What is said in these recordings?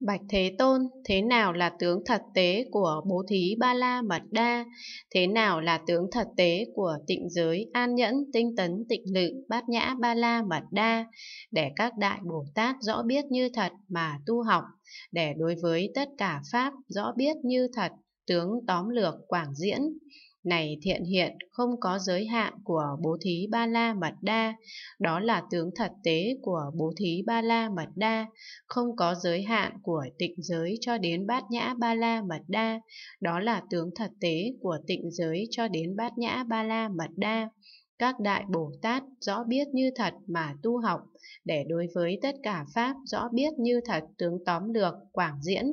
Bạch Thế Tôn, thế nào là tướng thật tế của bố thí ba la mật đa? Thế nào là tướng thật tế của tịnh giới an nhẫn, tinh tấn, tịnh lự, bát nhã ba la mật đa? Để các đại Bồ Tát rõ biết như thật mà tu học, để đối với tất cả Pháp rõ biết như thật, tướng tóm lược quảng diễn. Này thiện hiện không có giới hạn của bố thí ba la mật đa, đó là tướng thật tế của bố thí ba la mật đa, không có giới hạn của tịnh giới cho đến bát nhã ba la mật đa, đó là tướng thật tế của tịnh giới cho đến bát nhã ba la mật đa. Các đại Bồ Tát rõ biết như thật mà tu học, để đối với tất cả Pháp rõ biết như thật tướng tóm lược, quảng diễn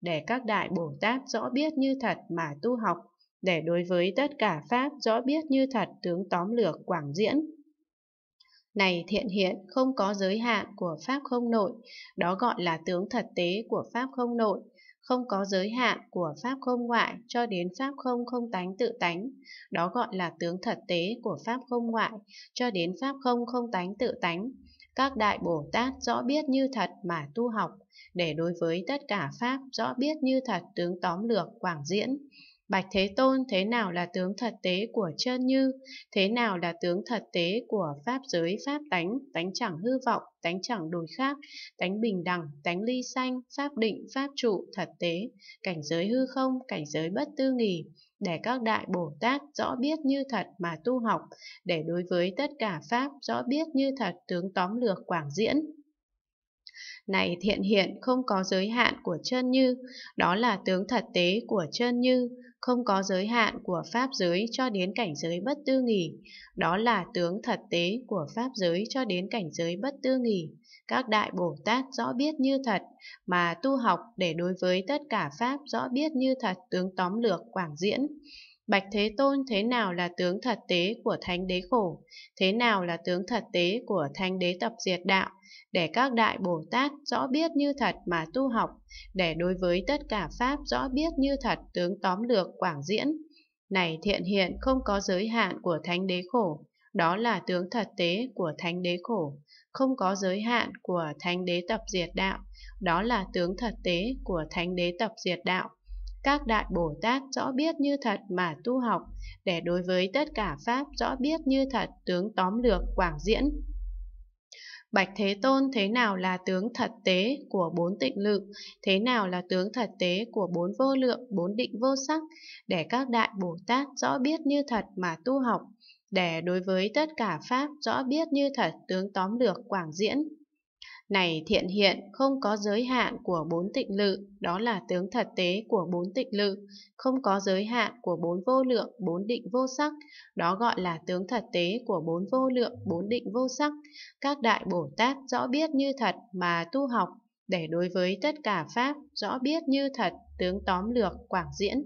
để các đại Bồ Tát rõ biết như thật mà tu học, để đối với tất cả Pháp rõ biết như thật tướng tóm lược quảng diễn. Này thiện hiện không có giới hạn của Pháp không nội, đó gọi là tướng thật tế của Pháp không nội, không có giới hạn của Pháp không ngoại cho đến Pháp không không tánh tự tánh, đó gọi là tướng thật tế của Pháp không ngoại cho đến Pháp không không tánh tự tánh, các đại Bồ Tát rõ biết như thật mà tu học, để đối với tất cả Pháp rõ biết như thật tướng tóm lược quảng diễn, Bạch Thế Tôn thế nào là tướng thật tế của chân như, thế nào là tướng thật tế của pháp giới pháp tánh, tánh chẳng hư vọng, tánh chẳng đổi khác, tánh bình đẳng, tánh ly sanh, pháp định, pháp trụ, thật tế, cảnh giới hư không, cảnh giới bất tư nghỉ, để các đại Bồ Tát rõ biết như thật mà tu học, để đối với tất cả Pháp rõ biết như thật tướng tóm lược quảng diễn. Này thiện hiện không có giới hạn của chân như, đó là tướng thật tế của chân như, không có giới hạn của pháp giới cho đến cảnh giới bất tư nghỉ, đó là tướng thật tế của pháp giới cho đến cảnh giới bất tư nghỉ. Các đại Bồ Tát rõ biết như thật, mà tu học để đối với tất cả pháp rõ biết như thật tướng tóm lược quảng diễn. Bạch Thế Tôn thế nào là tướng thật tế của Thánh Đế Khổ, thế nào là tướng thật tế của Thánh Đế Tập Diệt Đạo, để các Đại Bồ Tát rõ biết như thật mà tu học, để đối với tất cả Pháp rõ biết như thật tướng tóm lược quảng diễn. Này thiện hiện không có giới hạn của Thánh Đế Khổ, đó là tướng thật tế của Thánh Đế Khổ, không có giới hạn của Thánh Đế Tập Diệt Đạo, đó là tướng thật tế của Thánh Đế Tập Diệt Đạo các đại Bồ Tát rõ biết như thật mà tu học, để đối với tất cả Pháp rõ biết như thật tướng tóm lược quảng diễn. Bạch Thế Tôn thế nào là tướng thật tế của bốn tịnh lực, thế nào là tướng thật tế của bốn vô lượng, bốn định vô sắc, để các đại Bồ Tát rõ biết như thật mà tu học, để đối với tất cả Pháp rõ biết như thật tướng tóm lược quảng diễn. Này thiện hiện, không có giới hạn của bốn tịnh lự, đó là tướng thật tế của bốn tịnh lự, không có giới hạn của bốn vô lượng, bốn định vô sắc, đó gọi là tướng thật tế của bốn vô lượng, bốn định vô sắc. Các đại Bồ Tát rõ biết như thật mà tu học, để đối với tất cả Pháp rõ biết như thật, tướng tóm lược quảng diễn.